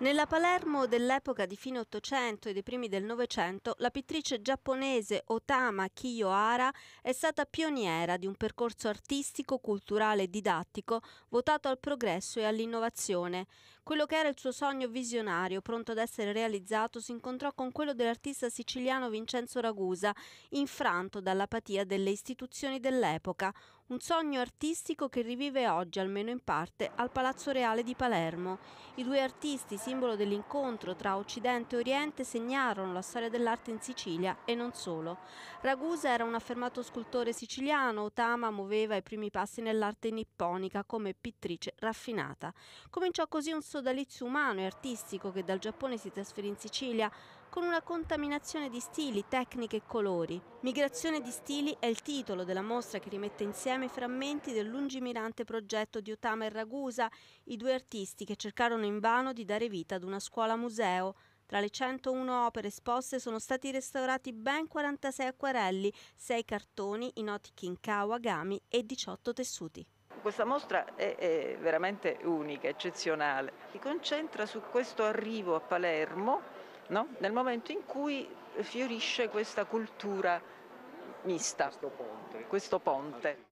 Nella Palermo dell'epoca di fine Ottocento e dei primi del Novecento, la pittrice giapponese Otama Kiyohara è stata pioniera di un percorso artistico, culturale e didattico votato al progresso e all'innovazione. Quello che era il suo sogno visionario, pronto ad essere realizzato, si incontrò con quello dell'artista siciliano Vincenzo Ragusa, infranto dall'apatia delle istituzioni dell'epoca. Un sogno artistico che rivive oggi, almeno in parte, al Palazzo Reale di Palermo. I due artisti si simbolo dell'incontro tra Occidente e Oriente, segnarono la storia dell'arte in Sicilia e non solo. Ragusa era un affermato scultore siciliano, Otama muoveva i primi passi nell'arte nipponica come pittrice raffinata. Cominciò così un sodalizio umano e artistico che dal Giappone si trasferì in Sicilia, con una contaminazione di stili, tecniche e colori. Migrazione di stili è il titolo della mostra che rimette insieme i frammenti del lungimirante progetto di Otama e Ragusa, i due artisti che cercarono invano di dare vita ad una scuola museo. Tra le 101 opere esposte sono stati restaurati ben 46 acquarelli, 6 cartoni, i noti Kinkawa, Gami e 18 tessuti. Questa mostra è, è veramente unica, eccezionale. Si concentra su questo arrivo a Palermo no? nel momento in cui fiorisce questa cultura mista, questo ponte. Questo ponte.